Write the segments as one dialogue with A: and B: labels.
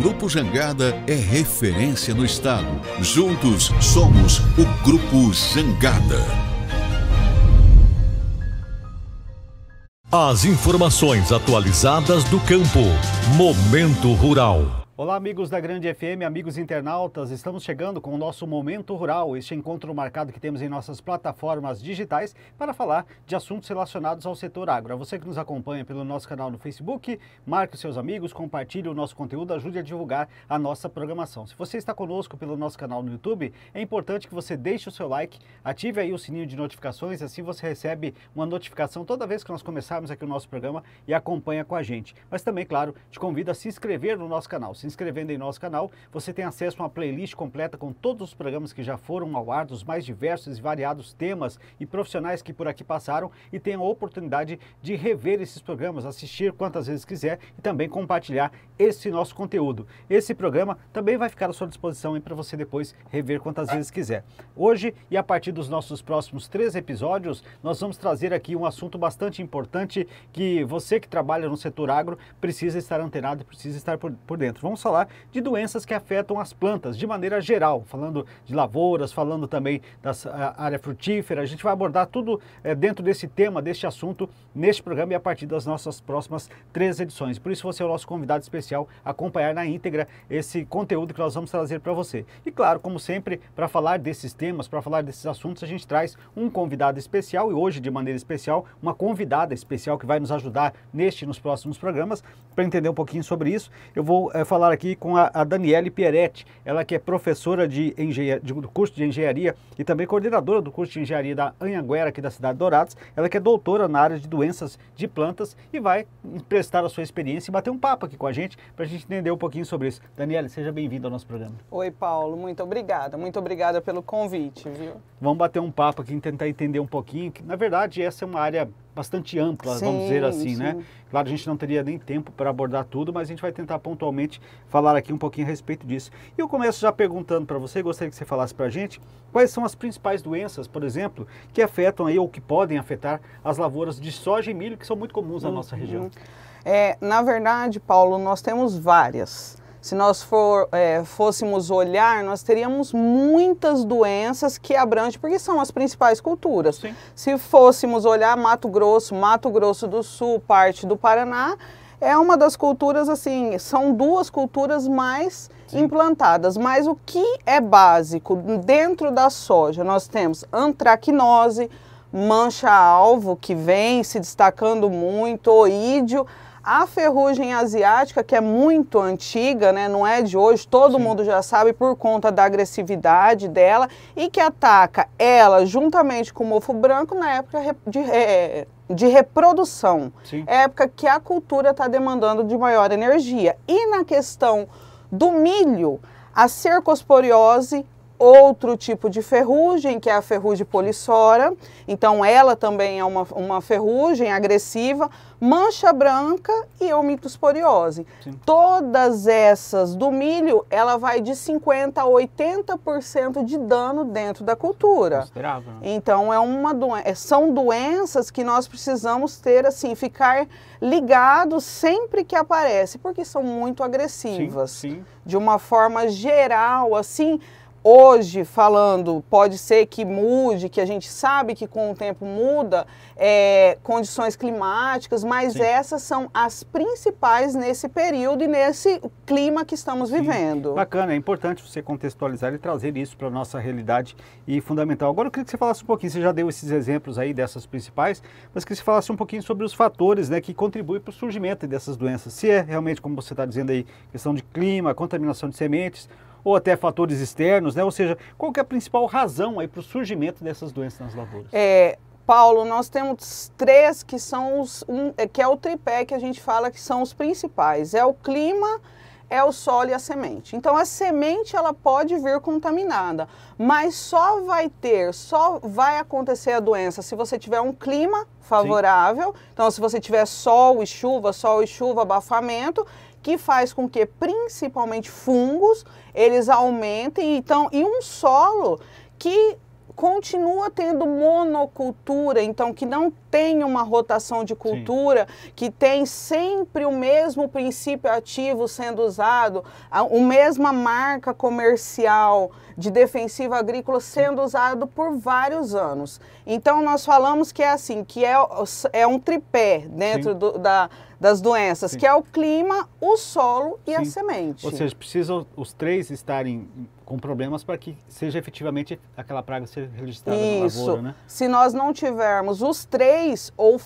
A: Grupo Jangada é referência no estado. Juntos somos o Grupo Jangada. As informações atualizadas do campo. Momento Rural. Olá, amigos da Grande FM, amigos internautas. Estamos chegando com o nosso Momento Rural, este encontro marcado que temos em nossas plataformas digitais para falar de assuntos relacionados ao setor agro. A é você que nos acompanha pelo nosso canal no Facebook, marque os seus amigos, compartilhe o nosso conteúdo, ajude a divulgar a nossa programação. Se você está conosco pelo nosso canal no YouTube, é importante que você deixe o seu like, ative aí o sininho de notificações, assim você recebe uma notificação toda vez que nós começarmos aqui o nosso programa e acompanha com a gente. Mas também, claro, te convido a se inscrever no nosso canal. Se inscrevendo em nosso canal, você tem acesso a uma playlist completa com todos os programas que já foram ao ar, dos mais diversos e variados temas e profissionais que por aqui passaram e tem a oportunidade de rever esses programas, assistir quantas vezes quiser e também compartilhar esse nosso conteúdo. Esse programa também vai ficar à sua disposição para você depois rever quantas vezes quiser. Hoje e a partir dos nossos próximos três episódios, nós vamos trazer aqui um assunto bastante importante que você que trabalha no setor agro precisa estar antenado, precisa estar por, por dentro. Vamos vamos falar de doenças que afetam as plantas de maneira geral, falando de lavouras, falando também da ah, área frutífera. A gente vai abordar tudo é, dentro desse tema, deste assunto, neste programa e a partir das nossas próximas três edições. Por isso, você é o nosso convidado especial, acompanhar na íntegra esse conteúdo que nós vamos trazer para você. E claro, como sempre, para falar desses temas, para falar desses assuntos, a gente traz um convidado especial e hoje, de maneira especial, uma convidada especial que vai nos ajudar neste e nos próximos programas. Para entender um pouquinho sobre isso, eu vou é, falar falar aqui com a, a Daniele Pieretti, ela que é professora de engenharia, de, do curso de engenharia e também coordenadora do curso de engenharia da Anhanguera, aqui da cidade de Dourados. Ela que é doutora na área de doenças de plantas e vai prestar a sua experiência e bater um papo aqui com a gente para a gente entender um pouquinho sobre isso. Daniele, seja bem-vinda ao nosso programa.
B: Oi, Paulo, muito obrigada. Muito obrigada pelo convite, viu?
A: Vamos bater um papo aqui, e tentar entender um pouquinho, que na verdade essa é uma área bastante ampla, sim, vamos dizer assim, né? sim. né? Claro, a gente não teria nem tempo para abordar tudo, mas a gente vai tentar pontualmente falar aqui um pouquinho a respeito disso. E eu começo já perguntando para você, gostaria que você falasse para a gente quais são as principais doenças, por exemplo, que afetam aí ou que podem afetar as lavouras de soja e
B: milho, que são muito comuns na uhum. nossa região. É, na verdade, Paulo, nós temos várias. Se nós for, é, fôssemos olhar, nós teríamos muitas doenças que abrangem, porque são as principais culturas. Sim. Se fôssemos olhar Mato Grosso, Mato Grosso do Sul, parte do Paraná, é uma das culturas, assim, são duas culturas mais Sim. implantadas. Mas o que é básico dentro da soja? Nós temos antracnose, mancha-alvo, que vem se destacando muito, oídio a ferrugem asiática, que é muito antiga, né, não é de hoje, todo Sim. mundo já sabe por conta da agressividade dela e que ataca ela juntamente com o mofo branco na época de, é, de reprodução, Sim. época que a cultura está demandando de maior energia. E na questão do milho, a cercosporiose outro tipo de ferrugem, que é a ferrugem polissora, então ela também é uma, uma ferrugem agressiva, mancha branca e omitosporiose. Sim. Todas essas do milho, ela vai de 50% a 80% de dano dentro da cultura. Considerável. Né? Então é uma doença, é, são doenças que nós precisamos ter assim, ficar ligados sempre que aparece, porque são muito agressivas. Sim, sim. De uma forma geral, assim, hoje falando, pode ser que mude, que a gente sabe que com o tempo muda é, condições climáticas, mas Sim. essas são as principais nesse período e nesse clima que estamos Sim. vivendo.
A: Bacana, é importante você contextualizar e trazer isso para a nossa realidade e fundamental. Agora eu queria que você falasse um pouquinho, você já deu esses exemplos aí dessas principais, mas que você falasse um pouquinho sobre os fatores né, que contribuem para o surgimento dessas doenças. Se é realmente, como você está dizendo aí, questão de clima, contaminação de sementes, ou até fatores externos, né? Ou seja, qual é a principal razão aí para o surgimento dessas doenças nas lavouras?
B: É, Paulo, nós temos três que são os, um, é, que é o tripé que a gente fala que são os principais. É o clima, é o solo e a semente. Então a semente ela pode vir contaminada, mas só vai ter, só vai acontecer a doença se você tiver um clima favorável. Sim. Então se você tiver sol e chuva, sol e chuva, abafamento que faz com que principalmente fungos eles aumentem então e um solo que continua tendo monocultura, então que não tem uma rotação de cultura, Sim. que tem sempre o mesmo princípio ativo sendo usado, a, a mesma marca comercial de defensivo agrícola sendo usado por vários anos. Então nós falamos que é assim, que é, é um tripé dentro do, da, das doenças, Sim. que é o clima, o solo e Sim. a semente. Ou seja,
A: precisam os três estarem com problemas para que seja efetivamente aquela praga ser registrada Isso. na lavoura, né?
B: Se nós não tivermos os três três ou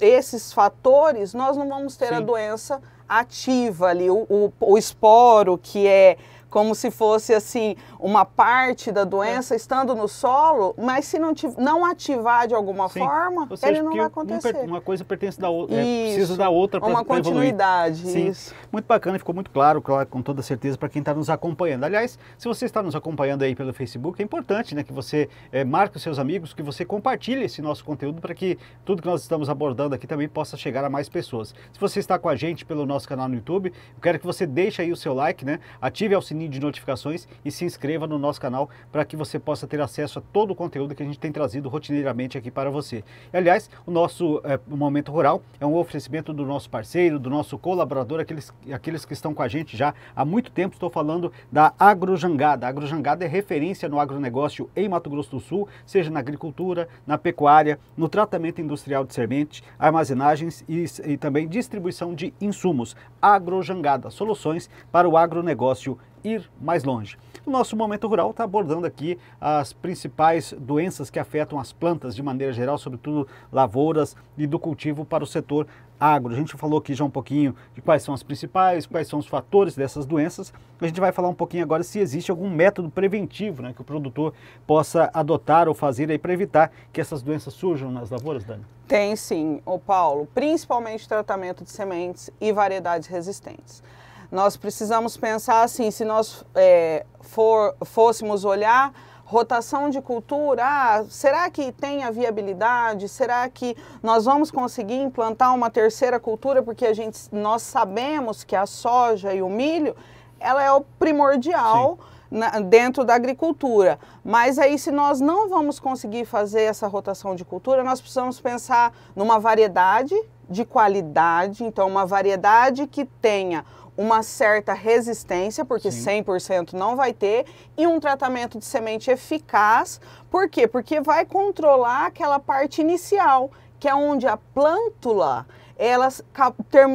B: esses fatores, nós não vamos ter Sim. a doença ativa ali, o, o, o esporo que é como se fosse assim uma parte da doença é. estando no solo, mas se não, não ativar de alguma Sim. forma, Ou seja, ele não vai acontecer. Uma
A: coisa pertence da outra, é, precisa da outra para Uma continuidade. Evoluir. Sim. Isso. Muito bacana, ficou muito claro, com toda certeza, para quem está nos acompanhando. Aliás, se você está nos acompanhando aí pelo Facebook, é importante né, que você é, marque os seus amigos, que você compartilhe esse nosso conteúdo para que tudo que nós estamos abordando aqui também possa chegar a mais pessoas. Se você está com a gente pelo nosso canal no YouTube, eu quero que você deixe aí o seu like, né? Ative o sininho sininho de notificações e se inscreva no nosso canal para que você possa ter acesso a todo o conteúdo que a gente tem trazido rotineiramente aqui para você. E, aliás, o nosso é, Momento Rural é um oferecimento do nosso parceiro, do nosso colaborador, aqueles, aqueles que estão com a gente já há muito tempo. Estou falando da Agrojangada. A Agrojangada é referência no agronegócio em Mato Grosso do Sul, seja na agricultura, na pecuária, no tratamento industrial de sementes, armazenagens e, e também distribuição de insumos. Agrojangada, soluções para o agronegócio ir mais longe. O nosso Momento Rural está abordando aqui as principais doenças que afetam as plantas de maneira geral, sobretudo lavouras e do cultivo para o setor agro. A gente falou aqui já um pouquinho de quais são as principais, quais são os fatores dessas doenças. A gente vai falar um pouquinho agora se existe algum método preventivo né, que o produtor possa adotar ou fazer aí para evitar que essas doenças surjam nas lavouras, Dani.
B: Tem sim, o Paulo, principalmente tratamento de sementes e variedades resistentes. Nós precisamos pensar assim, se nós é, for, fôssemos olhar rotação de cultura, ah, será que tem a viabilidade? Será que nós vamos conseguir implantar uma terceira cultura? Porque a gente, nós sabemos que a soja e o milho, ela é o primordial. Na, dentro da agricultura. Mas aí, se nós não vamos conseguir fazer essa rotação de cultura, nós precisamos pensar numa variedade de qualidade, então uma variedade que tenha uma certa resistência, porque Sim. 100% não vai ter, e um tratamento de semente eficaz. Por quê? Porque vai controlar aquela parte inicial, que é onde a plântula ela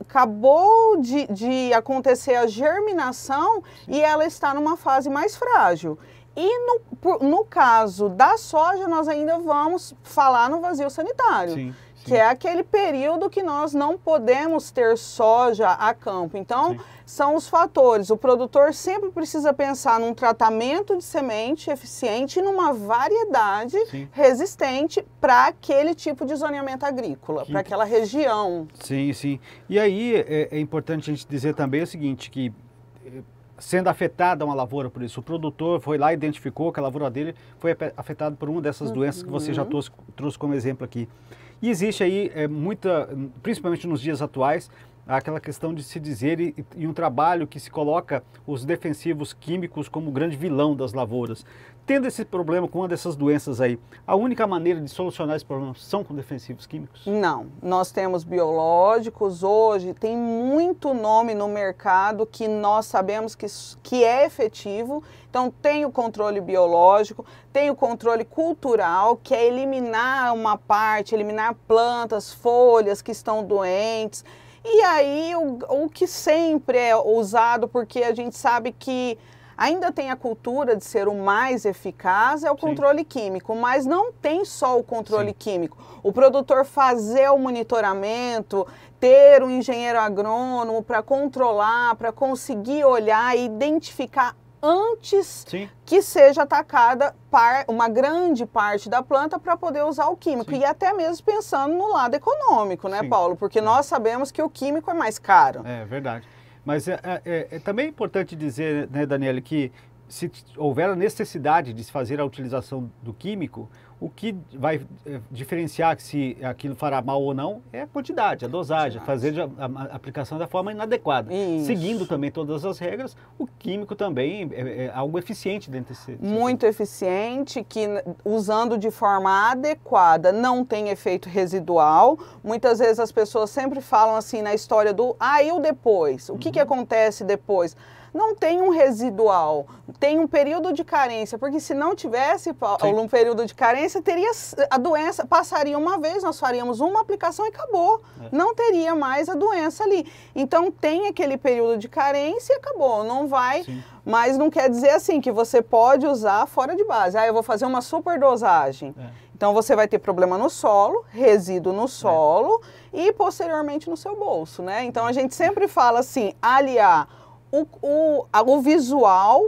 B: acabou de, de acontecer a germinação Sim. e ela está numa fase mais frágil. E no, no caso da soja, nós ainda vamos falar no vazio sanitário. Sim que é aquele período que nós não podemos ter soja a campo. Então, Sim. são os fatores. O produtor sempre precisa pensar num tratamento de semente eficiente e numa variedade Sim. resistente para aquele tipo de zoneamento agrícola, para aquela região.
A: Sim, sim. E aí é, é importante a gente dizer também o seguinte, que eh, sendo afetada uma lavoura por isso. O produtor foi lá e identificou que a lavoura dele foi afetada por uma dessas uhum. doenças que você já trouxe, trouxe como exemplo aqui. E existe aí é, muita, principalmente nos dias atuais, aquela questão de se dizer e, e, um trabalho que se coloca os defensivos químicos como o grande vilão das lavouras. Tendo esse problema com uma dessas doenças aí, a única maneira de solucionar esse problema são com defensivos químicos?
B: Não, nós temos biológicos hoje, tem muito nome no mercado que nós sabemos que, que é efetivo. Então tem o controle biológico, tem o controle cultural, que é eliminar uma parte, eliminar plantas, folhas que estão doentes, e aí, o, o que sempre é usado, porque a gente sabe que ainda tem a cultura de ser o mais eficaz é o controle Sim. químico, mas não tem só o controle Sim. químico. O produtor fazer o monitoramento, ter um engenheiro agrônomo para controlar, para conseguir olhar e identificar antes Sim. que seja atacada uma grande parte da planta para poder usar o químico. Sim. E até mesmo pensando no lado econômico, né, Sim. Paulo? Porque é. nós sabemos que o químico é mais caro.
A: É verdade. Mas é, é, é, é também importante dizer, né, Daniele, que se houver a necessidade de se fazer a utilização do químico, o que vai eh, diferenciar se aquilo fará mal ou não é a quantidade, a dosagem, fazer a, aplicação da forma inadequada. Isso. Seguindo também todas as regras, o químico também é, é, é algo eficiente dentro desse.
B: Muito eficiente, que usando de forma adequada não tem efeito residual. Muitas vezes as pessoas sempre falam assim na história do ah, o depois? O que, que uhum. acontece depois? não tem um residual, tem um período de carência, porque se não tivesse, Paulo, um período de carência, teria a doença passaria uma vez, nós faríamos uma aplicação e acabou. É. Não teria mais a doença ali. Então tem aquele período de carência e acabou, não vai. Sim. Mas não quer dizer assim que você pode usar fora de base. Ah, eu vou fazer uma superdosagem. É. Então você vai ter problema no solo, resíduo no é. solo é. e posteriormente no seu bolso, né? Então a gente sempre fala assim, aliar o, o, o visual,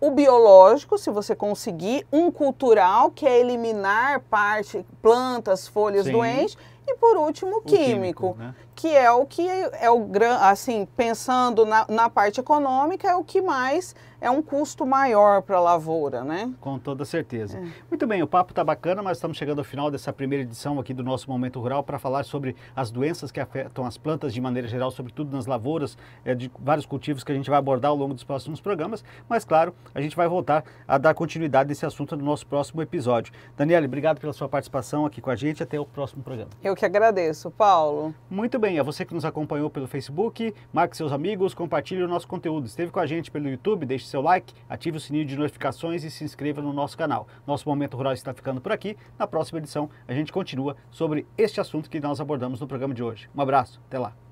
B: o biológico, se você conseguir, um cultural, que é eliminar parte, plantas, folhas Sim. doentes, e por último, o químico. químico né? que é o que é o grande, assim, pensando na, na, parte econômica, é o que mais é um custo maior para a lavoura, né?
A: Com toda certeza. É. Muito bem, o papo está bacana, mas estamos chegando ao final dessa primeira edição aqui do nosso Momento Rural para falar sobre as doenças que afetam as plantas de maneira geral, sobretudo nas lavouras, é, de vários cultivos que a gente vai abordar ao longo dos próximos programas, mas claro, a gente vai voltar a dar continuidade desse assunto no nosso próximo episódio. Daniela, obrigado pela sua participação aqui com a gente, até o próximo programa.
B: Eu que agradeço, Paulo.
A: Muito bem bem, a você que nos acompanhou pelo Facebook, marque seus amigos, compartilhe o nosso conteúdo. Esteve com a gente pelo YouTube, deixe seu like, ative o sininho de notificações e se inscreva no nosso canal. Nosso Momento Rural está ficando por aqui. Na próxima edição, a gente continua sobre este assunto que nós abordamos no programa de hoje. Um abraço, até lá.